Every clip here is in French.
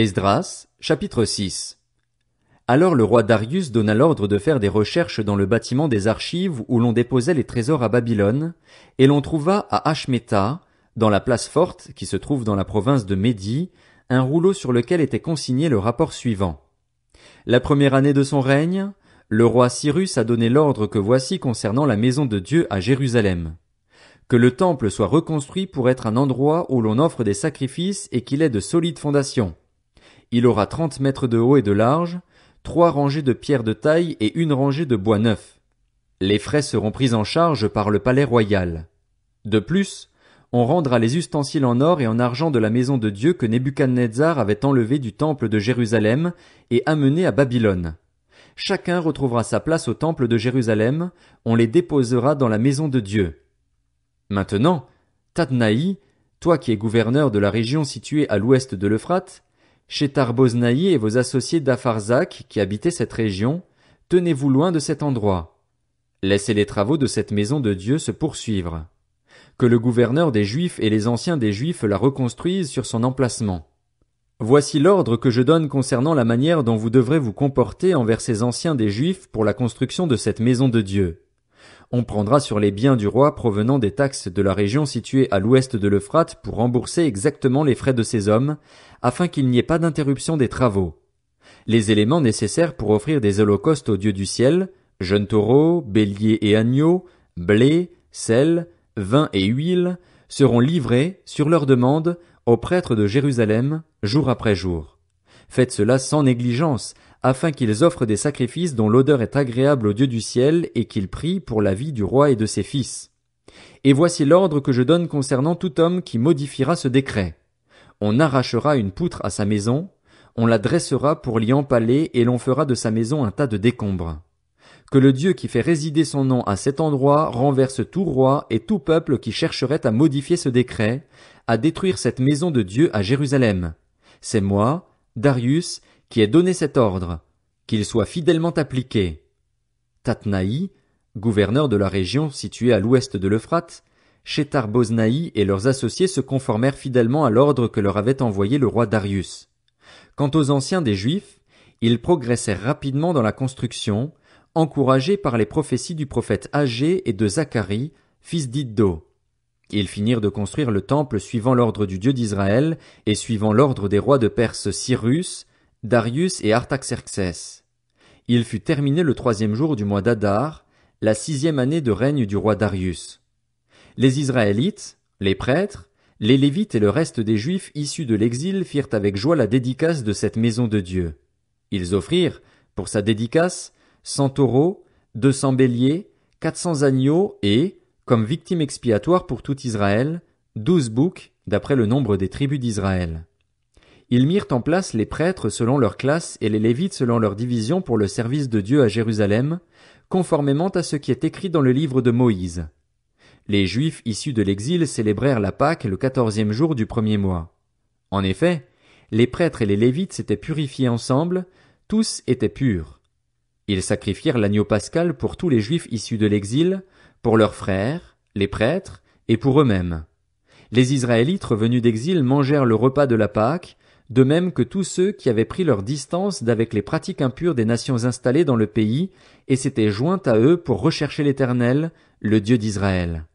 Esdras, chapitre 6. Alors le roi Darius donna l'ordre de faire des recherches dans le bâtiment des archives où l'on déposait les trésors à Babylone, et l'on trouva à Ashmeta, dans la place forte qui se trouve dans la province de Médie, un rouleau sur lequel était consigné le rapport suivant. La première année de son règne, le roi Cyrus a donné l'ordre que voici concernant la maison de Dieu à Jérusalem que le temple soit reconstruit pour être un endroit où l'on offre des sacrifices et qu'il ait de solides fondations. Il aura trente mètres de haut et de large, trois rangées de pierres de taille et une rangée de bois neuf. Les frais seront pris en charge par le palais royal. De plus, on rendra les ustensiles en or et en argent de la maison de Dieu que Nebuchadnezzar avait enlevé du temple de Jérusalem et amené à Babylone. Chacun retrouvera sa place au temple de Jérusalem, on les déposera dans la maison de Dieu. Maintenant, Tadnaï, toi qui es gouverneur de la région située à l'ouest de l'Euphrate, chez Tarboznaï et vos associés d'Afarzak qui habitaient cette région, tenez-vous loin de cet endroit. Laissez les travaux de cette maison de Dieu se poursuivre. Que le gouverneur des Juifs et les anciens des Juifs la reconstruisent sur son emplacement. Voici l'ordre que je donne concernant la manière dont vous devrez vous comporter envers ces anciens des Juifs pour la construction de cette maison de Dieu on prendra sur les biens du roi provenant des taxes de la région située à l'ouest de l'Euphrate pour rembourser exactement les frais de ces hommes, afin qu'il n'y ait pas d'interruption des travaux. Les éléments nécessaires pour offrir des holocaustes aux dieux du ciel, jeunes taureaux, béliers et agneaux, blé, sel, vin et huile, seront livrés, sur leur demande, aux prêtres de Jérusalem, jour après jour. Faites cela sans négligence, afin qu'ils offrent des sacrifices dont l'odeur est agréable au Dieu du ciel, et qu'ils prient pour la vie du roi et de ses fils. Et voici l'ordre que je donne concernant tout homme qui modifiera ce décret. On arrachera une poutre à sa maison, on la dressera pour l'y empaler, et l'on fera de sa maison un tas de décombres. Que le Dieu qui fait résider son nom à cet endroit renverse tout roi et tout peuple qui chercherait à modifier ce décret, à détruire cette maison de Dieu à Jérusalem. C'est moi, Darius, qui ait donné cet ordre, qu'il soit fidèlement appliqué. Tatnaï, gouverneur de la région située à l'ouest de l'Euphrate, Chétar Boznaï et leurs associés se conformèrent fidèlement à l'ordre que leur avait envoyé le roi Darius. Quant aux anciens des Juifs, ils progressèrent rapidement dans la construction, encouragés par les prophéties du prophète Agé et de Zacharie, fils d'Iddo. Ils finirent de construire le temple suivant l'ordre du Dieu d'Israël et suivant l'ordre des rois de Perse Cyrus, Darius et Artaxerxès. Il fut terminé le troisième jour du mois d'Adar, la sixième année de règne du roi Darius. Les Israélites, les prêtres, les Lévites et le reste des Juifs issus de l'exil firent avec joie la dédicace de cette maison de Dieu. Ils offrirent, pour sa dédicace, cent taureaux, deux cents béliers, quatre cents agneaux et, comme victime expiatoire pour tout Israël, douze boucs, d'après le nombre des tribus d'Israël. Ils mirent en place les prêtres selon leur classe et les Lévites selon leur division pour le service de Dieu à Jérusalem, conformément à ce qui est écrit dans le livre de Moïse. Les Juifs issus de l'exil célébrèrent la Pâque le quatorzième jour du premier mois. En effet, les prêtres et les Lévites s'étaient purifiés ensemble, tous étaient purs. Ils sacrifièrent l'agneau pascal pour tous les Juifs issus de l'exil, pour leurs frères, les prêtres, et pour eux-mêmes. Les Israélites revenus d'exil mangèrent le repas de la Pâque, de même que tous ceux qui avaient pris leur distance d'avec les pratiques impures des nations installées dans le pays, et s'étaient joints à eux pour rechercher l'Éternel, le Dieu d'Israël.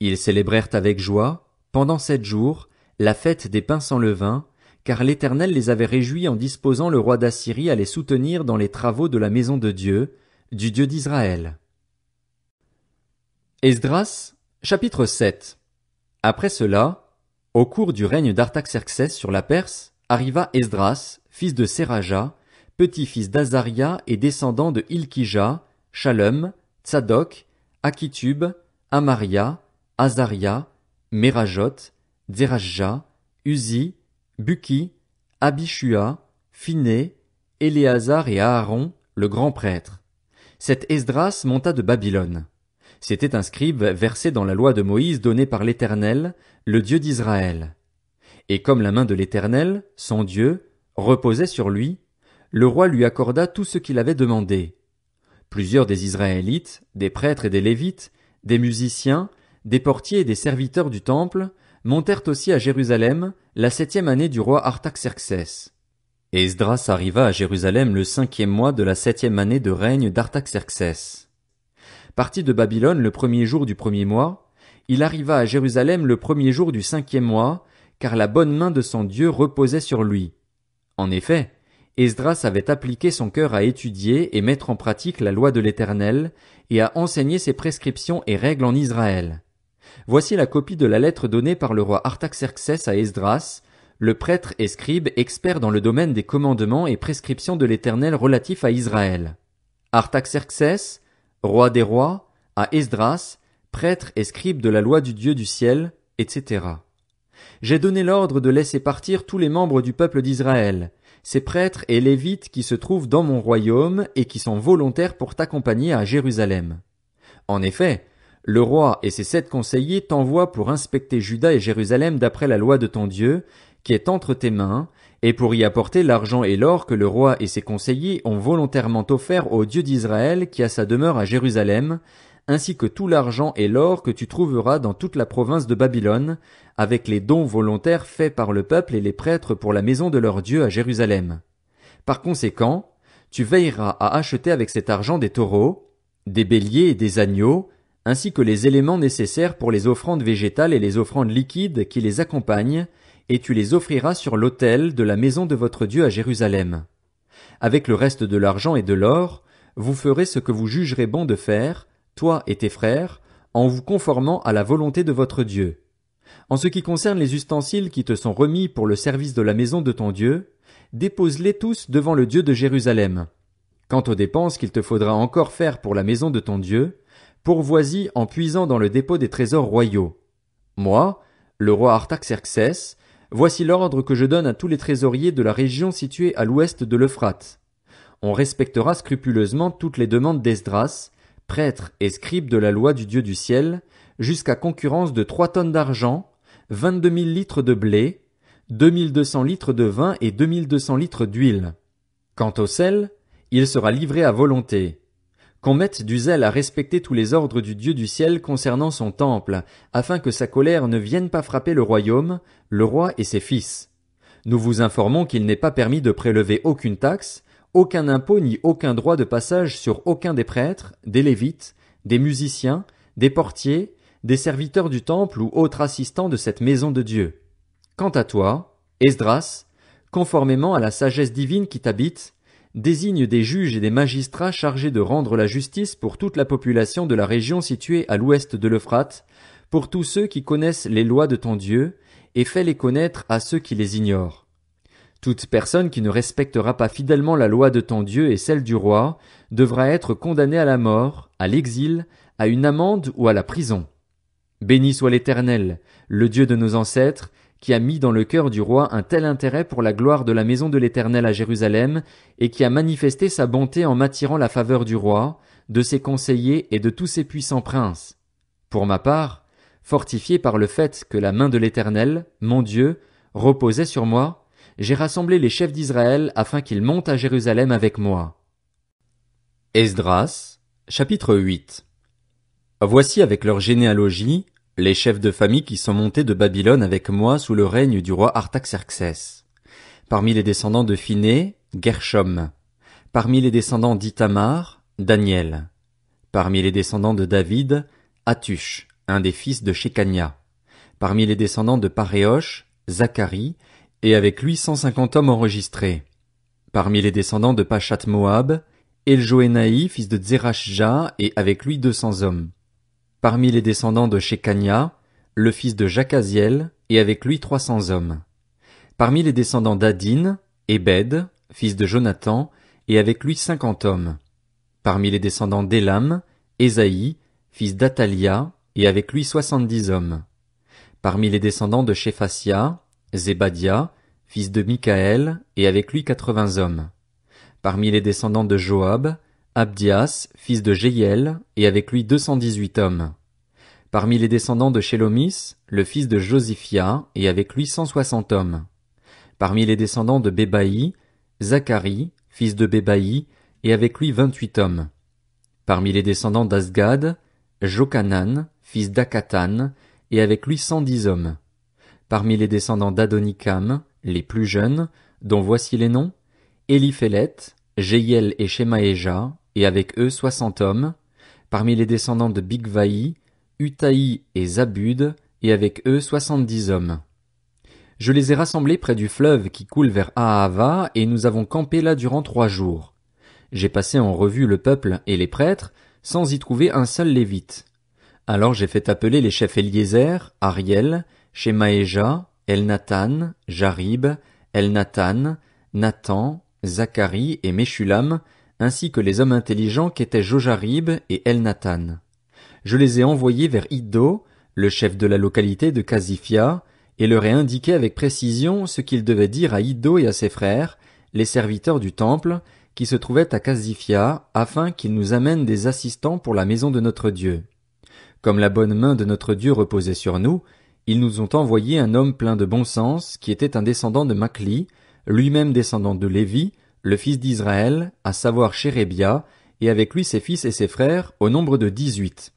Ils célébrèrent avec joie, pendant sept jours, la fête des pains sans levain, car l'Éternel les avait réjouis en disposant le roi d'Assyrie à les soutenir dans les travaux de la maison de Dieu, du Dieu d'Israël. Esdras, chapitre 7 Après cela, au cours du règne d'Artaxerxès sur la Perse, arriva Esdras, fils de Seraja, petit-fils d'Azaria et descendant de Ilkija, Shalem, Tsadok, Akitub, Amaria, Azaria, Merajot, Dzerajja, Uzi, Buki, Abishua, Phiné, Éléazar et Aaron, le grand prêtre. Cet Esdras monta de Babylone. C'était un scribe versé dans la loi de Moïse donnée par l'Éternel, le Dieu d'Israël. Et comme la main de l'Éternel, son Dieu, reposait sur lui, le roi lui accorda tout ce qu'il avait demandé. Plusieurs des Israélites, des prêtres et des Lévites, des musiciens, des portiers et des serviteurs du temple, montèrent aussi à Jérusalem la septième année du roi Artaxerxès. Esdras arriva à Jérusalem le cinquième mois de la septième année de règne d'Artaxerxès. Parti de Babylone le premier jour du premier mois, il arriva à Jérusalem le premier jour du cinquième mois, car la bonne main de son Dieu reposait sur lui. En effet, Esdras avait appliqué son cœur à étudier et mettre en pratique la loi de l'Éternel, et à enseigner ses prescriptions et règles en Israël. Voici la copie de la lettre donnée par le roi Artaxerxès à Esdras, le prêtre et scribe expert dans le domaine des commandements et prescriptions de l'Éternel relatifs à Israël. Artaxerxès, roi des rois, à Esdras, prêtre et scribe de la loi du Dieu du ciel, etc. J'ai donné l'ordre de laisser partir tous les membres du peuple d'Israël, ces prêtres et lévites qui se trouvent dans mon royaume et qui sont volontaires pour t'accompagner à Jérusalem. En effet, le roi et ses sept conseillers t'envoient pour inspecter Juda et Jérusalem d'après la loi de ton Dieu, qui est entre tes mains, et pour y apporter l'argent et l'or que le roi et ses conseillers ont volontairement offert au Dieu d'Israël qui a sa demeure à Jérusalem, ainsi que tout l'argent et l'or que tu trouveras dans toute la province de Babylone, avec les dons volontaires faits par le peuple et les prêtres pour la maison de leur Dieu à Jérusalem. Par conséquent, tu veilleras à acheter avec cet argent des taureaux, des béliers et des agneaux, ainsi que les éléments nécessaires pour les offrandes végétales et les offrandes liquides qui les accompagnent, et tu les offriras sur l'autel de la maison de votre Dieu à Jérusalem. Avec le reste de l'argent et de l'or, vous ferez ce que vous jugerez bon de faire, toi et tes frères, en vous conformant à la volonté de votre Dieu. En ce qui concerne les ustensiles qui te sont remis pour le service de la maison de ton Dieu, dépose-les tous devant le Dieu de Jérusalem. Quant aux dépenses qu'il te faudra encore faire pour la maison de ton Dieu, pourvois-y en puisant dans le dépôt des trésors royaux. Moi, le roi Artaxerxès, voici l'ordre que je donne à tous les trésoriers de la région située à l'ouest de l'Euphrate. On respectera scrupuleusement toutes les demandes d'Esdras, prêtre et scribe de la loi du Dieu du ciel, jusqu'à concurrence de trois tonnes d'argent, vingt-deux mille litres de blé, deux mille deux cents litres de vin et deux mille deux cents litres d'huile. Quant au sel, il sera livré à volonté. Qu'on mette du zèle à respecter tous les ordres du Dieu du ciel concernant son temple, afin que sa colère ne vienne pas frapper le royaume, le roi et ses fils. Nous vous informons qu'il n'est pas permis de prélever aucune taxe, aucun impôt ni aucun droit de passage sur aucun des prêtres, des lévites, des musiciens, des portiers, des serviteurs du temple ou autres assistants de cette maison de Dieu. Quant à toi, Esdras, conformément à la sagesse divine qui t'habite, désigne des juges et des magistrats chargés de rendre la justice pour toute la population de la région située à l'ouest de l'Euphrate, pour tous ceux qui connaissent les lois de ton Dieu, et fais-les connaître à ceux qui les ignorent. Toute personne qui ne respectera pas fidèlement la loi de ton Dieu et celle du roi devra être condamnée à la mort, à l'exil, à une amende ou à la prison. Béni soit l'Éternel, le Dieu de nos ancêtres, qui a mis dans le cœur du roi un tel intérêt pour la gloire de la maison de l'Éternel à Jérusalem, et qui a manifesté sa bonté en m'attirant la faveur du roi, de ses conseillers et de tous ses puissants princes. Pour ma part, fortifié par le fait que la main de l'Éternel, mon Dieu, reposait sur moi, j'ai rassemblé les chefs d'Israël afin qu'ils montent à Jérusalem avec moi. Esdras, chapitre 8 Voici avec leur généalogie, les chefs de famille qui sont montés de Babylone avec moi sous le règne du roi Artaxerxès. Parmi les descendants de Phinée, Gershom. Parmi les descendants d'Itamar, Daniel. Parmi les descendants de David, Atush, un des fils de Shekania. Parmi les descendants de Paréosh, Zacharie, et avec lui cent cinquante hommes enregistrés. Parmi les descendants de Pachat Moab, Eljoénaï, fils de Zerachja, et avec lui deux cents hommes. Parmi les descendants de Shekania, le fils de Jacaziel, et avec lui trois cents hommes. Parmi les descendants d'Adin, Ebed, fils de Jonathan, et avec lui cinquante hommes. Parmi les descendants d'Elam, Esaïe, fils d'Atalia, et avec lui soixante-dix hommes. Parmi les descendants de Zébadia, fils de Michaël, et avec lui quatre-vingts hommes. Parmi les descendants de Joab, Abdias, fils de Jéiel, et avec lui deux cent dix-huit hommes. Parmi les descendants de Shélomis, le fils de Josiphia, et avec lui cent soixante hommes. Parmi les descendants de Bébaï, Zacharie, fils de Bébaï, et avec lui vingt-huit hommes. Parmi les descendants d'Asgad, Jokanan, fils d'Akatan, et avec lui cent dix hommes. Parmi les descendants d'Adonikam, les plus jeunes, dont voici les noms, Eliphelet, Jeyel et Shemaéja, et avec eux soixante hommes, parmi les descendants de Bigvaï, Utaï et Zabud, et avec eux soixante-dix hommes. Je les ai rassemblés près du fleuve qui coule vers Ahava, et nous avons campé là durant trois jours. J'ai passé en revue le peuple et les prêtres, sans y trouver un seul lévite. Alors j'ai fait appeler les chefs Eliezer, Ariel, chez Maéja, Elnathan, Jarib, Elnathan, Nathan, Zacharie et Meshulam, ainsi que les hommes intelligents qu'étaient Jojarib et Elnathan. Je les ai envoyés vers Ido, le chef de la localité de Kazifia, et leur ai indiqué avec précision ce qu'ils devaient dire à Ido et à ses frères, les serviteurs du temple, qui se trouvaient à Kazifia, afin qu'ils nous amènent des assistants pour la maison de notre Dieu. Comme la bonne main de notre Dieu reposait sur nous, ils nous ont envoyé un homme plein de bon sens, qui était un descendant de Macli, lui-même descendant de Lévi, le fils d'Israël, à savoir Chérébia, et avec lui ses fils et ses frères, au nombre de dix-huit.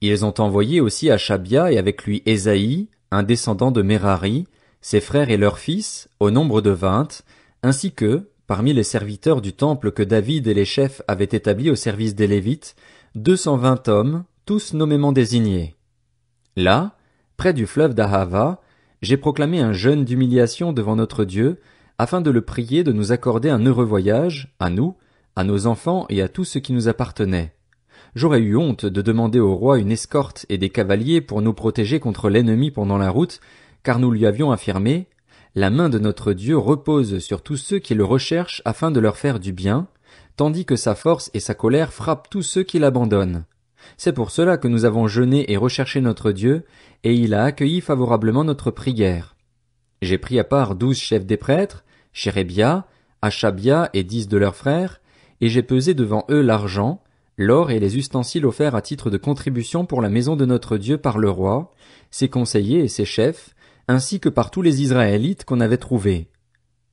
Ils ont envoyé aussi à Shabia et avec lui Esaïe, un descendant de Merari, ses frères et leurs fils, au nombre de vingt, ainsi que, parmi les serviteurs du temple que David et les chefs avaient établis au service des Lévites, deux cent vingt hommes, tous nommément désignés. Là, près du fleuve d'Ahava, j'ai proclamé un jeûne d'humiliation devant notre Dieu, afin de le prier de nous accorder un heureux voyage, à nous, à nos enfants et à tout ce qui nous appartenait. J'aurais eu honte de demander au roi une escorte et des cavaliers pour nous protéger contre l'ennemi pendant la route, car nous lui avions affirmé La main de notre Dieu repose sur tous ceux qui le recherchent afin de leur faire du bien, tandis que sa force et sa colère frappent tous ceux qui l'abandonnent. C'est pour cela que nous avons jeûné et recherché notre Dieu, et il a accueilli favorablement notre prière. J'ai pris à part douze chefs des prêtres, Chérébia, Achabia et dix de leurs frères, et j'ai pesé devant eux l'argent, l'or et les ustensiles offerts à titre de contribution pour la maison de notre Dieu par le roi, ses conseillers et ses chefs, ainsi que par tous les Israélites qu'on avait trouvés.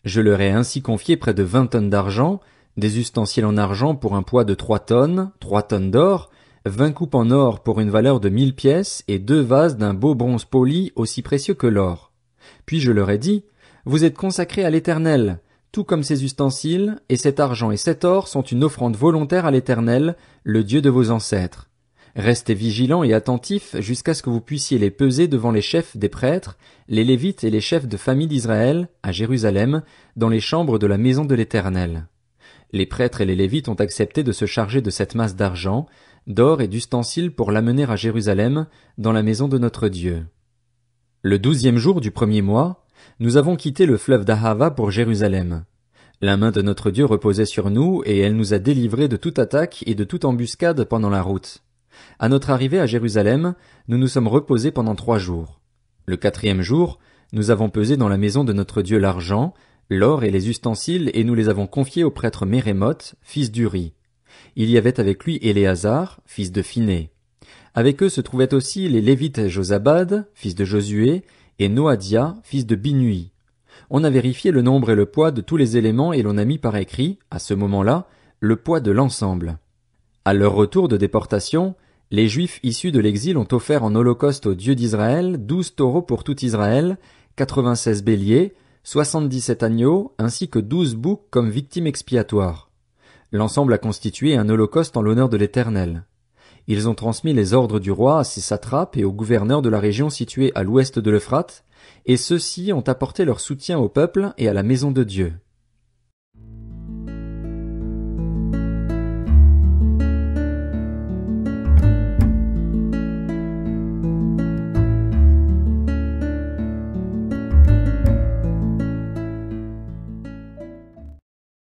Je leur ai ainsi confié près de vingt tonnes d'argent, des ustensiles en argent pour un poids de trois tonnes, trois tonnes d'or, vingt coupes en or pour une valeur de mille pièces et deux vases d'un beau bronze poli aussi précieux que l'or. Puis je leur ai dit, vous êtes consacrés à l'éternel, tout comme ces ustensiles, et cet argent et cet or sont une offrande volontaire à l'éternel, le Dieu de vos ancêtres. Restez vigilants et attentifs jusqu'à ce que vous puissiez les peser devant les chefs des prêtres, les Lévites et les chefs de famille d'Israël, à Jérusalem, dans les chambres de la maison de l'Éternel. Les prêtres et les Lévites ont accepté de se charger de cette masse d'argent, d'or et d'ustensiles pour l'amener à Jérusalem, dans la maison de notre Dieu. Le douzième jour du premier mois, nous avons quitté le fleuve d'Ahava pour Jérusalem. La main de notre Dieu reposait sur nous, et elle nous a délivrés de toute attaque et de toute embuscade pendant la route. À notre arrivée à Jérusalem, nous nous sommes reposés pendant trois jours. Le quatrième jour, nous avons pesé dans la maison de notre Dieu l'argent, l'or et les ustensiles, et nous les avons confiés au prêtre Mérémoth, fils d'Uri. Il y avait avec lui Éléazar, fils de Phiné. Avec eux se trouvaient aussi les Lévites Josabad, fils de Josué, et Noadia, fils de Binui. On a vérifié le nombre et le poids de tous les éléments et l'on a mis par écrit, à ce moment-là, le poids de l'ensemble. À leur retour de déportation, les Juifs issus de l'exil ont offert en holocauste au Dieu d'Israël douze taureaux pour tout Israël, quatre-vingt-seize béliers, soixante-dix-sept agneaux, ainsi que douze boucs comme victimes expiatoires. L'ensemble a constitué un holocauste en l'honneur de l'Éternel. Ils ont transmis les ordres du roi à ses satrapes et aux gouverneurs de la région située à l'ouest de l'Euphrate, et ceux-ci ont apporté leur soutien au peuple et à la maison de Dieu.